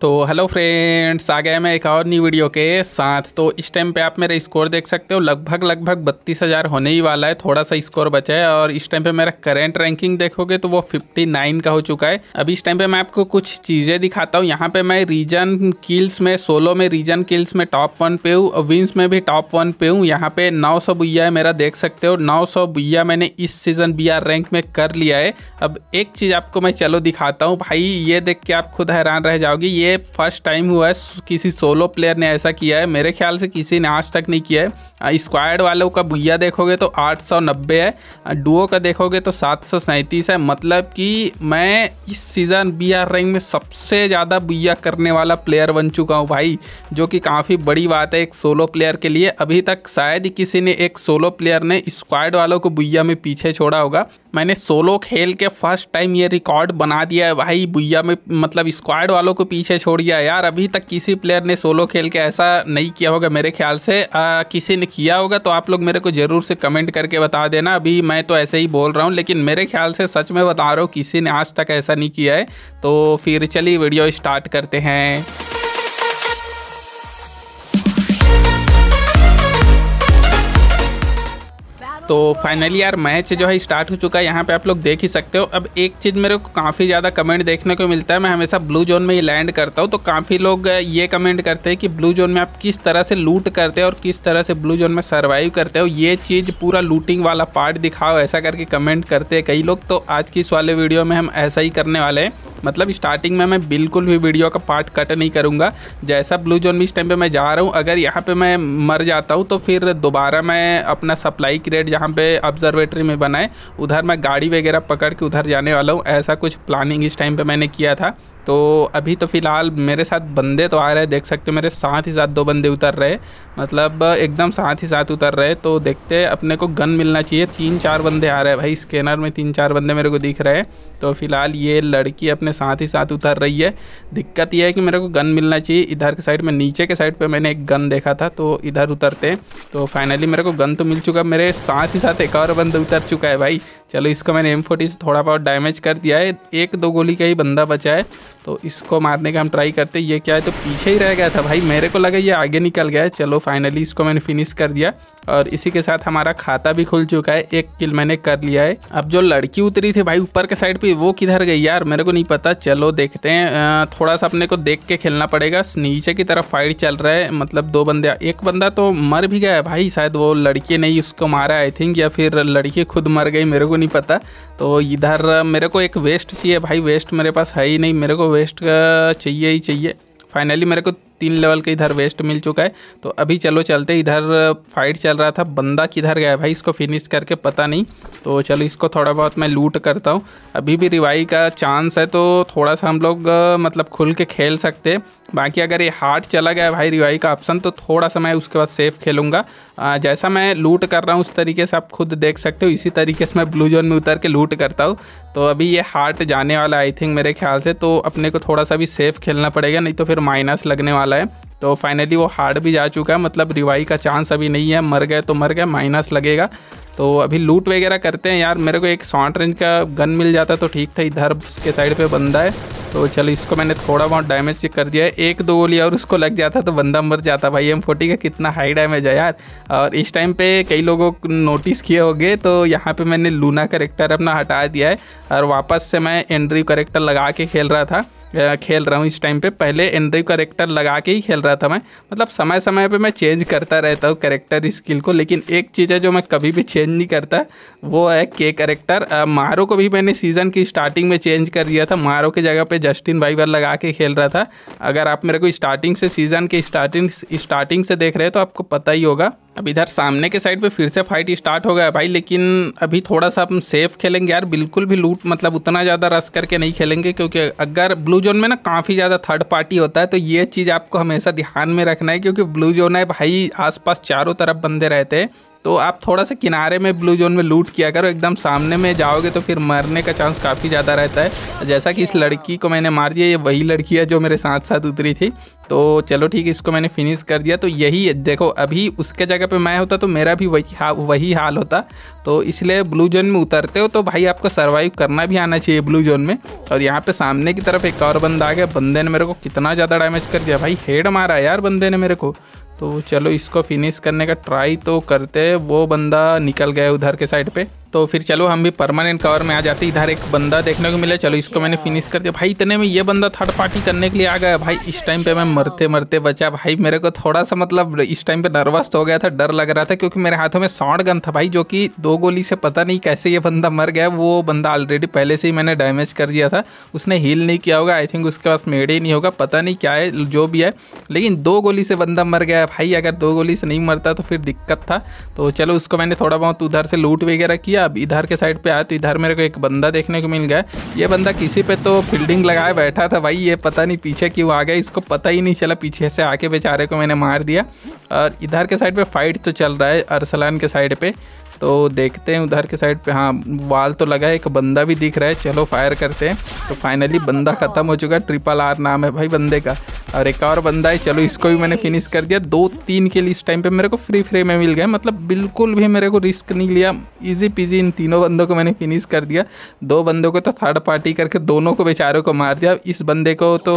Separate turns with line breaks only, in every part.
तो hello friends आ गया मैं एक और न्यू वीडियो के साथ तो इस टाइम पे आप मेरा स्कोर देख सकते हो लगभग लगभग बत्तीस हज़ार होने ही वाला है थोड़ा सा स्कोर बचा है और इस टाइम पे मेरा करंट रैंकिंग देखोगे तो वो 59 का हो चुका है अभी इस टाइम पे मैं आपको कुछ चीज़ें दिखाता हूँ यहाँ पे मैं रीजन किल्स में सोलो में रीजन किल्स में टॉप वन पे हूँ विन्स में भी टॉप वन पे हूँ यहाँ पे नौ सौ है मेरा देख सकते हो नौ सौ मैंने इस सीज़न बी रैंक में कर लिया है अब एक चीज़ आपको मैं चलो दिखाता हूँ भाई ये देख के आप खुद हैरान रह जाओगी ये ये फर्स्ट टाइम हुआ है किसी सोलो प्लेयर ने ऐसा किया है मेरे ख्याल से किसी ने आज तक नहीं किया है स्क्वायर वालों का भुया देखोगे तो 890 है डुओ का देखोगे तो सात है मतलब कि मैं इस सीज़न बी आर रैंक में सबसे ज़्यादा भुया करने वाला प्लेयर बन चुका हूँ भाई जो कि काफ़ी बड़ी बात है एक सोलो प्लेयर के लिए अभी तक शायद ही किसी ने एक सोलो प्लेयर ने स्क्वाड वालों को भुया में पीछे छोड़ा होगा मैंने सोलो खेल के फर्स्ट टाइम ये रिकॉर्ड बना दिया है भाई भुया में मतलब स्क्वाड वालों को पीछे छोड़ दिया यार अभी तक किसी प्लेयर ने सोलो खेल के ऐसा नहीं किया होगा मेरे ख्याल से आ, किसी ने किया होगा तो आप लोग मेरे को ज़रूर से कमेंट करके बता देना अभी मैं तो ऐसे ही बोल रहा हूँ लेकिन मेरे ख्याल से सच में बता रहा हूँ किसी ने आज तक ऐसा नहीं किया है तो फिर चलिए वीडियो स्टार्ट करते हैं तो फाइनली यार मैच जो है स्टार्ट हो चुका है यहाँ पे आप लोग देख ही सकते हो अब एक चीज़ मेरे को काफ़ी ज़्यादा कमेंट देखने को मिलता है मैं हमेशा ब्लू जोन में ही लैंड करता हूँ तो काफ़ी लोग ये कमेंट करते हैं कि ब्लू जोन में आप किस तरह से लूट करते हो और किस तरह से ब्लू जोन में सर्वाइव करते हो ये चीज़ पूरा लूटिंग वाला पार्ट दिखाओ ऐसा करके कमेंट करते हैं कई लोग तो आज की इस वाले वीडियो में हम ऐसा ही करने वाले हैं मतलब स्टार्टिंग में मैं बिल्कुल भी वीडियो का पार्ट कट नहीं करूँगा जैसा ब्लू जोन में इस टाइम पर मैं जा रहा हूँ अगर यहाँ पर मैं मर जाता हूँ तो फिर दोबारा मैं अपना सप्लाई क्रिएट जहाँ पर ऑब्जर्वेटरी में बनाए उधर मैं गाड़ी वगैरह पकड़ के उधर जाने वाला हूँ ऐसा कुछ प्लानिंग इस टाइम पर मैंने किया था तो अभी तो फ़िलहाल मेरे साथ बंदे तो आ रहे हैं देख सकते हो मेरे साथ ही साथ दो बंदे उतर रहे मतलब एकदम साथ ही साथ उतर रहे तो देखते अपने को गन मिलना चाहिए तीन चार बंदे आ रहे हैं भाई स्कैनर में तीन चार बंदे मेरे को दिख रहे हैं तो फ़िलहाल ये लड़की अपने साथ ही साथ उतर रही है दिक्कत यह है कि मेरे को गन मिलना चाहिए इधर के साइड में नीचे के साइड पर मैंने एक गन देखा था तो इधर उतरते तो फाइनली मेरे को गन तो मिल चुका मेरे साथ ही साथ एक और बंदा उतर चुका है भाई चलो इसको मैंने एम फोर्टी थोड़ा बहुत डैमेज कर दिया है एक दो गोली का ही बंदा बचा है तो इसको मारने का हम ट्राई करते ये क्या है तो पीछे ही रह गया था भाई मेरे को लगा ये आगे निकल गया है चलो फाइनली इसको मैंने फिनिश कर दिया और इसी के साथ हमारा खाता भी खुल चुका है एक किल मैंने कर लिया है अब जो लड़की उतरी थी भाई ऊपर के साइड पे वो किधर गई यार मेरे को नहीं पता चलो देखते हैं थोड़ा सा अपने को देख के खेलना पड़ेगा नीचे की तरफ फाइट चल रहा है मतलब दो बंदे एक बंदा तो मर भी गया है भाई शायद वो लड़की ने ही उसको मारा आई थिंक या फिर लड़की खुद मर गई मेरे को नहीं पता तो इधर मेरे को एक वेस्ट चाहिए भाई वेस्ट मेरे पास है ही नहीं मेरे को वेस्ट का चाहिए ही चाहिए फाइनली मेरे को तीन लेवल का इधर वेस्ट मिल चुका है तो अभी चलो चलते इधर फाइट uh, चल रहा था बंदा किधर गया भाई इसको फिनिश करके पता नहीं तो चलो इसको थोड़ा बहुत मैं लूट करता हूँ अभी भी रिवाई का चांस है तो थोड़ा सा हम लोग uh, मतलब खुल के खेल सकते हैं बाकी अगर ये हार्ट चला गया भाई रिवाई का ऑप्शन तो थोड़ा सा मैं उसके बाद सेफ खेलूँगा uh, जैसा मैं लूट कर रहा हूँ उस तरीके से आप खुद देख सकते हो इसी तरीके से मैं ब्लू जोन में उतर के लूट करता हूँ तो अभी ये हार्ट जाने वाला आई थिंक मेरे ख्याल से तो अपने को थोड़ा सा भी सेफ खेलना पड़ेगा नहीं तो फिर माइनस लगने वाला है तो फाइनली वो हार्ट भी जा चुका है मतलब रिवाई का चांस अभी नहीं है मर गए तो मर गए माइनस लगेगा तो अभी लूट वगैरह करते हैं यार मेरे को एक शॉर्ट रेंज का गन मिल जाता तो ठीक था इधर के साइड पर बंदा है तो चलो इसको मैंने थोड़ा बहुत डैमेज कर दिया है एक दो गोली और उसको लग जाता तो बंदा मर जाता भाई एम फोर्टी का कितना हाई डैमेज है यार और इस टाइम पे कई लोगों को नोटिस किए होंगे तो यहाँ पे मैंने लूना करेक्टर अपना हटा दिया है और वापस से मैं एंड्री करेक्टर लगा के खेल रहा था खेल रहा हूँ इस टाइम पे पहले एंड्रयू करेक्टर लगा के ही खेल रहा था मैं मतलब समय समय पे मैं चेंज करता रहता हूँ करेक्टर स्किल को लेकिन एक चीज़ है जो मैं कभी भी चेंज नहीं करता वो है के करेक्टर मारो को भी मैंने सीज़न की स्टार्टिंग में चेंज कर दिया था मारो के जगह पर जस्टिन बाइबर लगा के खेल रहा था अगर आप मेरे को स्टार्टिंग से सीज़न के स्टार्टिंग स्टार्टिंग से देख रहे हैं तो आपको पता ही होगा अब इधर सामने के साइड पे फिर से फाइट स्टार्ट हो गया भाई लेकिन अभी थोड़ा सा हम सेफ खेलेंगे यार बिल्कुल भी लूट मतलब उतना ज़्यादा रस करके नहीं खेलेंगे क्योंकि अगर ब्लू जोन में ना काफ़ी ज़्यादा थर्ड पार्टी होता है तो ये चीज़ आपको हमेशा ध्यान में रखना है क्योंकि ब्लू जोन है भाई आसपास चारों तरफ बंदे रहते हैं तो आप थोड़ा सा किनारे में ब्लू जोन में लूट किया करो एकदम सामने में जाओगे तो फिर मरने का चांस काफ़ी ज़्यादा रहता है जैसा कि इस लड़की को मैंने मार दिया ये वही लड़की है जो मेरे साथ साथ उतरी थी तो चलो ठीक है इसको मैंने फिनिश कर दिया तो यही देखो अभी उसके जगह पे मैं होता तो मेरा भी वही हा, वही हाल होता तो इसलिए ब्लू जोन में उतरते हो तो भाई आपको सर्वाइव करना भी आना चाहिए ब्लू जोन में और यहाँ पर सामने की तरफ एक और बंदा आ गया बंदे ने मेरे को कितना ज़्यादा डैमेज कर दिया भाई हेड मारा यार बंदे ने मेरे को तो चलो इसको फिनिश करने का ट्राई तो करते हैं वो बंदा निकल गया उधर के साइड पे तो फिर चलो हम भी परमानेंट कवर में आ जाते इधर एक बंदा देखने को मिला चलो इसको मैंने फिनिश कर दिया भाई इतने में ये बंदा थर्ड पार्टी करने के लिए आ गया भाई इस टाइम पे मैं मरते मरते बचा भाई मेरे को थोड़ा सा मतलब इस टाइम पे नर्वस तो हो गया था डर लग रहा था क्योंकि मेरे हाथों में सॉन्ड गन था भाई जो कि दो गोली से पता नहीं कैसे ये बंदा मर गया वो बंदा ऑलरेडी पहले से ही मैंने डैमेज कर दिया था उसने हील नहीं किया होगा आई थिंक उसके पास मेड ही नहीं होगा पता नहीं क्या है जो भी है लेकिन दो गोली से बंदा मर गया भाई अगर दो गोली से नहीं मरता तो फिर दिक्कत था तो चलो उसको मैंने थोड़ा बहुत उधर से लूट वगैरह किया भैया अब इधर के साइड पे आया तो इधर मेरे को एक बंदा देखने को मिल गया ये बंदा किसी पे तो फील्डिंग लगाए बैठा था भाई ये पता नहीं पीछे क्यों आ गया इसको पता ही नहीं चला पीछे से आके बेचारे को मैंने मार दिया और इधर के साइड पे फाइट तो चल रहा है अरसलान के साइड पे तो देखते हैं उधर के साइड पे हाँ वाल तो लगा है एक बंदा भी दिख रहा है चलो फायर करते हैं तो फाइनली बंदा ख़त्म हो चुका है ट्रिपल आर नाम है भाई बंदे का और एक और बंदा है चलो इसको भी मैंने फिनिश कर दिया दो तीन के लिए इस टाइम पे मेरे को फ्री फ्री में मिल गया मतलब बिल्कुल भी मेरे को रिस्क नहीं लिया इजी पीजी इन तीनों बंदों को मैंने फिनिश कर दिया दो बंदों को तो थर्ड पार्टी करके दोनों को बेचारों को मार दिया इस बंदे को तो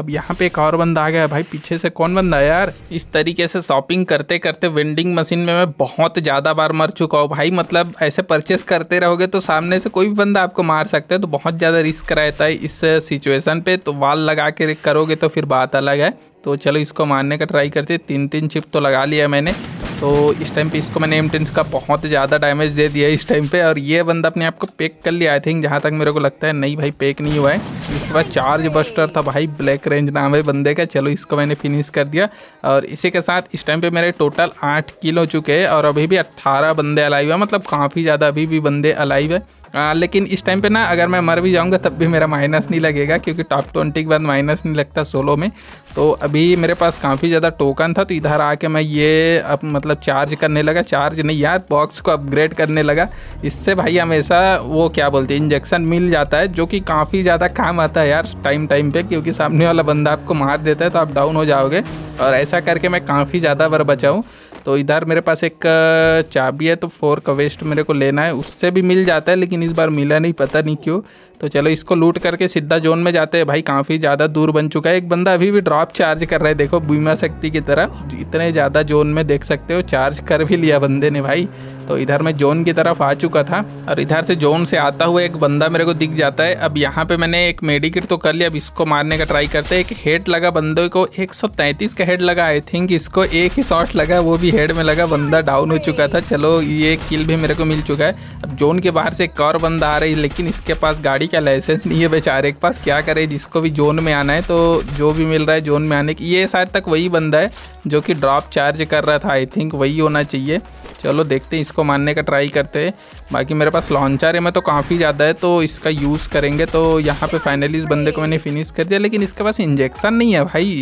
अब यहाँ पे एक और बंदा आ गया भाई पीछे से कौन बंदा है यार इस तरीके से शॉपिंग करते करते वेंडिंग मशीन में मैं बहुत ज़्यादा बार मर चुका हूँ भाई मतलब ऐसे परचेस करते रहोगे तो सामने से कोई भी बंदा आपको मार सकता है तो बहुत ज़्यादा रिस्क रहता है इस सिचुएसन पे तो वाल लगा के करोगे तो फिर बाद बात अलग है तो चलो इसको मारने का ट्राई करते तीन तीन चिप तो लगा लिया मैंने तो इस टाइम पे इसको मैंने एम टेंस का बहुत ज़्यादा डैमेज दे दिया इस टाइम पे और ये बंदा अपने आप को पेक कर लिया आई थिंक जहाँ तक मेरे को लगता है नहीं भाई पेक नहीं हुआ है इसके बाद चार्ज बस्टर था भाई ब्लैक रेंज नाम है बंदे का चलो इसको मैंने फिनिश कर दिया और इसी के साथ इस टाइम पे मेरे टोटल आठ किल हो चुके हैं और अभी भी अट्ठारह बंदे अलाइव है मतलब काफ़ी ज़्यादा अभी भी बंदे अलाइव है आ, लेकिन इस टाइम पे ना अगर मैं मर भी जाऊंगा तब भी मेरा माइनस नहीं लगेगा क्योंकि टॉप ट्वेंटी के बाद माइनस नहीं लगता सोलो में तो अभी मेरे पास काफ़ी ज़्यादा टोकन था तो इधर आके मैं ये अब मतलब चार्ज करने लगा चार्ज नहीं यार बॉक्स को अपग्रेड करने लगा इससे भाई हमेशा वो क्या बोलते हैं इंजेक्शन मिल जाता है जो कि काफ़ी ज़्यादा काम आता है यार टाइम टाइम पे क्योंकि सामने वाला बंदा आपको मार देता है तो आप डाउन हो जाओगे और ऐसा करके मैं काफ़ी ज़्यादा बार बचाऊँ तो इधर मेरे पास एक चाबी है तो फोर का वेस्ट मेरे को लेना है उससे भी मिल जाता है लेकिन इस बार मिला नहीं पता नहीं क्यों तो चलो इसको लूट करके सीधा जोन में जाते हैं भाई काफ़ी ज़्यादा दूर बन चुका है एक बंदा अभी भी ड्रॉप चार्ज कर रहा है देखो बीमा शक्ति की तरह इतने ज़्यादा जोन में देख सकते हो चार्ज कर भी लिया बंदे ने भाई तो इधर मैं जोन की तरफ आ चुका था और इधर से जोन से आता हुआ एक बंदा मेरे को दिख जाता है अब यहाँ पे मैंने एक मेडिकेट तो कर लिया अब इसको मारने का ट्राई करते हैं एक हेड लगा बंदे को 133 का हेड लगा आई थिंक इसको एक ही शॉट लगा वो भी हेड में लगा बंदा डाउन हो चुका था चलो ये किल भी मेरे को मिल चुका है अब जोन के बाहर से एक और बंदा आ रही है लेकिन इसके पास गाड़ी का लाइसेंस नहीं है बेचारे के पास क्या करे जिसको भी जोन में आना है तो जो भी मिल रहा है जोन में आने की ये शायद तक वही बंदा है जो कि ड्रॉप चार्ज कर रहा था आई थिंक वही होना चाहिए चलो देखते हैं इसको मारने का ट्राई करते हैं बाकी मेरे पास लॉन्चर है में तो काफ़ी ज़्यादा है तो इसका यूज़ करेंगे तो यहाँ पे फाइनली इस बंदे को मैंने फिनिश कर दिया लेकिन इसके पास इंजेक्शन नहीं है भाई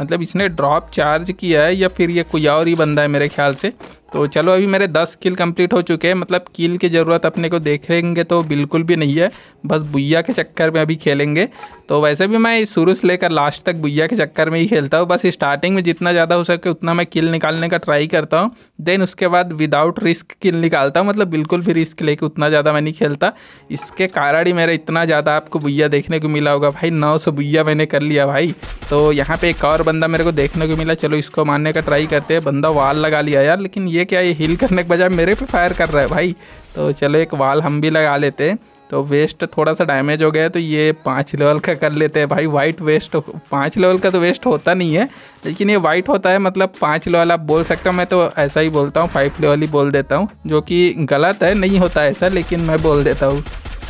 मतलब इसने ड्रॉप चार्ज किया है या फिर ये कोई और ही बंदा है मेरे ख्याल से तो चलो अभी मेरे दस किल कंप्लीट हो चुके हैं मतलब किल की ज़रूरत अपने को देखेंगे तो बिल्कुल भी नहीं है बस बुइया के चक्कर में अभी खेलेंगे तो वैसे भी मैं शुरू से लेकर लास्ट तक बुइया के चक्कर में ही खेलता हूँ बस स्टार्टिंग में जितना ज़्यादा हो सके उतना मैं किल निकालने का ट्राई करता हूँ देन उसके बाद विदाउट रिस्क किल निकालता हूँ मतलब बिल्कुल भी रिस्क लेकर उतना ज़्यादा मैं नहीं खेलता इसके कारण ही मेरा इतना ज़्यादा आपको बुइया देखने को मिला होगा भाई नौ सौ मैंने कर लिया भाई तो यहाँ पर एक और बंदा मेरे को देखने को मिला चलो इसको मारने का ट्राई करते हैं बंदा वाल लगा लिया यार लेकिन ये क्या ये हील करने के बजाय मेरे पे फायर कर रहा है भाई तो चलो एक वाल हम भी लगा लेते हैं तो वेस्ट थोड़ा सा डैमेज हो गया तो ये पाँच लेवल का कर लेते हैं भाई वाइट वेस्ट पाँच लेवल का तो वेस्ट होता नहीं है लेकिन ये वाइट होता है मतलब पाँच लेवल आप बोल सकते हो मैं तो ऐसा ही बोलता हूँ फाइव लेवल ही बोल देता हूँ जो कि गलत है नहीं होता ऐसा लेकिन मैं बोल देता हूँ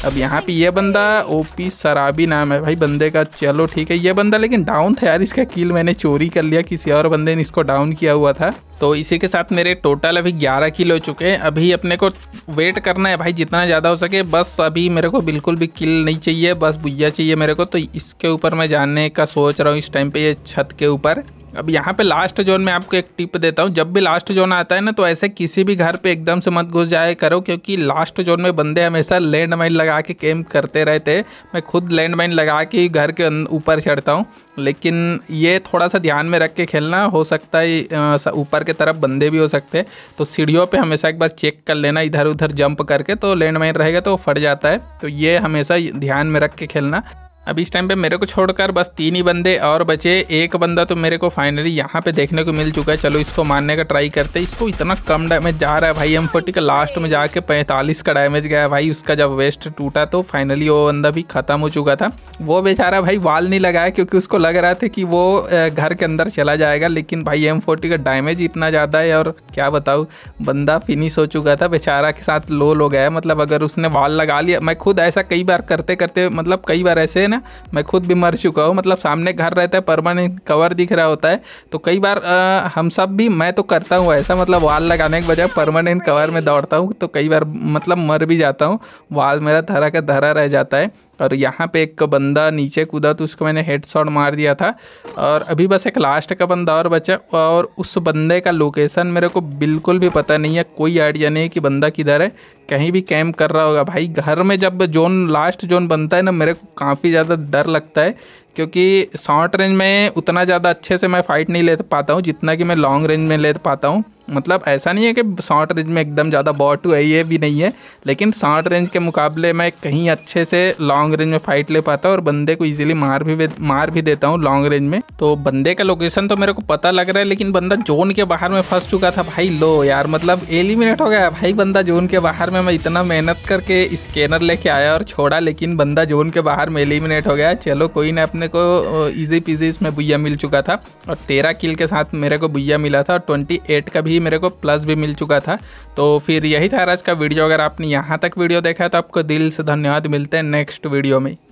अब यहाँ पे ये बंदा ओपी सराबी नाम है भाई बंदे का चलो ठीक है ये बंदा लेकिन डाउन था यार इसका किल मैंने चोरी कर लिया किसी और बंदे ने इसको डाउन किया हुआ था तो इसी के साथ मेरे टोटल अभी 11 किल हो चुके हैं अभी अपने को वेट करना है भाई जितना ज़्यादा हो सके बस अभी मेरे को बिल्कुल भी किल नहीं चाहिए बस भुया चाहिए मेरे को तो इसके ऊपर मैं जाने का सोच रहा हूँ इस टाइम पे ये छत के ऊपर अब यहाँ पे लास्ट जोन में आपको एक टिप देता हूँ जब भी लास्ट जोन आता है ना तो ऐसे किसी भी घर पे एकदम से मत घुस जाए करो क्योंकि लास्ट जोन में बंदे हमेशा लैंड माइन लगा के कैम्प करते रहते हैं मैं खुद लैंड माइन लगा के घर के अं-, ऊपर चढ़ता हूँ लेकिन ये थोड़ा सा ध्यान में रख के खेलना हो सकता है ऊपर के तरफ बंदे भी हो सकते हैं तो सीढ़ियों पर हमेशा एक बार चेक कर लेना इधर उधर जंप करके तो लैंड माइन रहेगा तो फट जाता है तो ये हमेशा ध्यान में रख के खेलना अब इस टाइम पे मेरे को छोड़कर बस तीन ही बंदे और बचे एक बंदा तो मेरे को फाइनली यहाँ पे देखने को मिल चुका है चलो इसको मारने का ट्राई करते इसको इतना कम डैमेज जा रहा है भाई एम फोर्टी का लास्ट में जाके पैंतालीस का डैमेज गया भाई उसका जब वेस्ट टूटा तो फाइनली वो बंदा भी ख़त्म हो चुका था वो बेचारा भाई वाल नहीं लगाया क्योंकि उसको लग रहा था कि वो घर के अंदर चला जाएगा लेकिन भाई एम फोर्टी का डैमेज इतना ज़्यादा है और क्या बताऊँ बंदा फिनिश हो चुका था बेचारा के साथ लोल हो गया मतलब अगर उसने वाल लगा लिया मैं खुद ऐसा कई बार करते करते मतलब कई बार ऐसे है ना मैं खुद भी मर चुका हूँ मतलब सामने घर रहता है परमानेंट कवर दिख रहा होता है तो कई बार आ, हम सब भी मैं तो करता हूँ ऐसा मतलब वाल लगाने के बजाय परमानेंट कवर में दौड़ता हूँ तो कई बार मतलब मर भी जाता हूँ वाल मेरा धरा का धरा रह जाता है और यहाँ पे एक बंदा नीचे कूदा तो उसको मैंने हेड शॉट मार दिया था और अभी बस एक लास्ट का बंदा और बचा और उस बंदे का लोकेशन मेरे को बिल्कुल भी पता नहीं है कोई आइडिया नहीं कि बंदा किधर है कहीं भी कैम्प कर रहा होगा भाई घर में जब जोन लास्ट जोन बनता है ना मेरे को काफ़ी ज़्यादा डर लगता है क्योंकि शॉर्ट रेंज में उतना ज़्यादा अच्छे से मैं फ़ाइट नहीं ले पाता हूँ जितना कि मैं लॉन्ग रेंज में ले पाता हूँ मतलब ऐसा नहीं है कि शॉर्ट रेंज में एकदम ज़्यादा बॉट हुआ है ये भी नहीं है लेकिन शॉर्ट रेंज के मुकाबले मैं कहीं अच्छे से लॉन्ग रेंज में फाइट ले पाता हूँ और बंदे को ईजिली मार भी मार भी देता हूँ लॉन्ग रेंज में तो बंदे का लोकेशन तो मेरे को पता लग रहा है लेकिन बंदा जोन के बाहर में फंस चुका था भाई लो यार मतलब एलिमिनेट हो गया भाई बंदा जोन के बाहर में मैं इतना मेहनत करके स्कैनर लेके आया और छोड़ा लेकिन बंदा जोन के बाहर में एलिमिनेट हो गया चलो कोई ना अपने को ईजी पीजी इसमें बुया मिल चुका था और तेरह किल के साथ मेरे को बुया मिला था और ट्वेंटी एट का भी ऑलरेडी मेरे को प्लस भी मिल चुका था तो फिर यही था आज का वीडियो अगर आपने यहाँ तक वीडियो देखा तो आपको दिल से धन्यवाद मिलते हैं नेक्स्ट वीडियो में